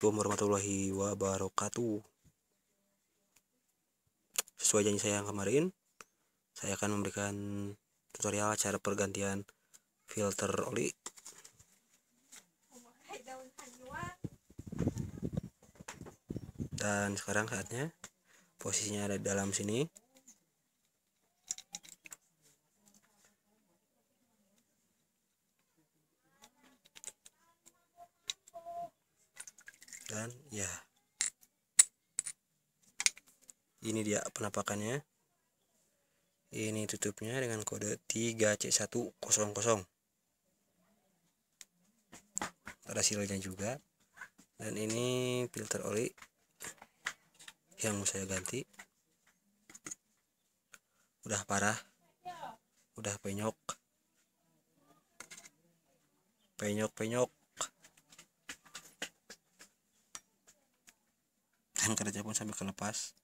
Assalamualaikum warahmatullahi wabarakatuh Sesuai janji saya yang kemarin Saya akan memberikan tutorial cara pergantian filter oli Dan sekarang saatnya Posisinya ada di dalam sini dan ya ini dia penampakannya ini tutupnya dengan kode 3C100 ada silnya juga dan ini filter oli yang mau saya ganti udah parah udah penyok penyok penyok tahan kerja pun sampai kelepas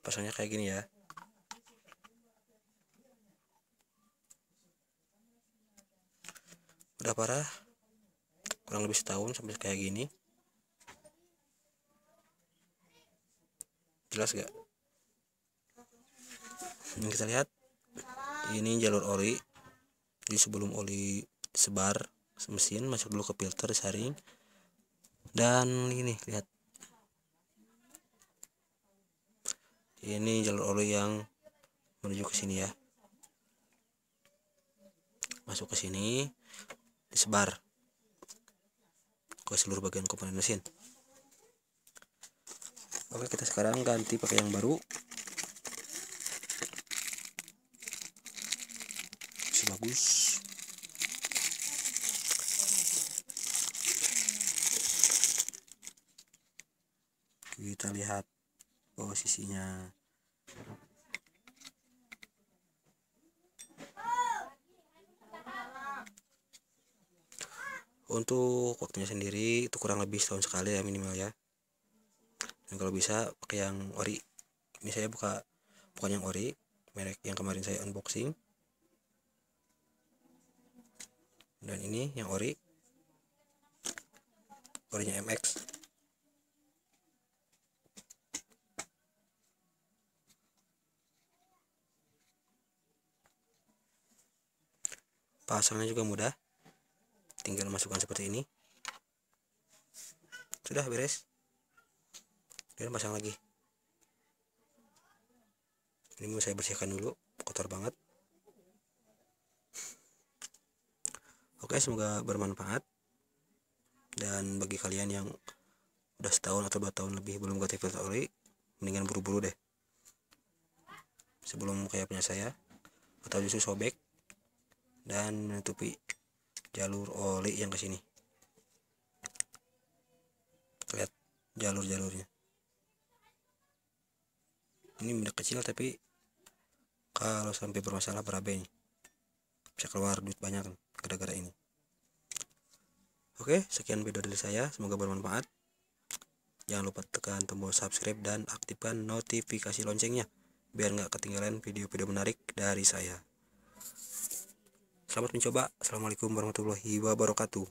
pasangnya kayak gini ya udah parah kurang lebih setahun sampai kayak gini jelas gak ini kita lihat ini jalur ori di sebelum oli sebar mesin masuk dulu ke filter saring dan ini lihat ini jalur oli yang menuju ke sini ya masuk ke sini disebar ke seluruh bagian komponen mesin oke kita sekarang ganti pakai yang baru bagus kita lihat posisinya untuk waktunya sendiri itu kurang lebih setahun sekali ya minimal ya dan kalau bisa pakai yang ori ini saya buka bukan yang ori merek yang kemarin saya unboxing dan ini yang ori orinya MX pasangnya juga mudah tinggal masukkan seperti ini sudah beres dan pasang lagi ini mau saya bersihkan dulu kotor banget oke semoga bermanfaat dan bagi kalian yang udah setahun atau dua tahun lebih belum ganti filter oli mendingan buru-buru deh sebelum kayak punya saya atau justru sobek dan menutupi jalur oli yang ke sini lihat jalur-jalurnya ini minyak kecil tapi kalau sampai bermasalah berabe ini bisa keluar duit banyak kan gara-gara ini oke sekian video dari saya semoga bermanfaat jangan lupa tekan tombol subscribe dan aktifkan notifikasi loncengnya biar nggak ketinggalan video-video menarik dari saya Selamat mencoba. Assalamualaikum warahmatullahi wabarakatuh.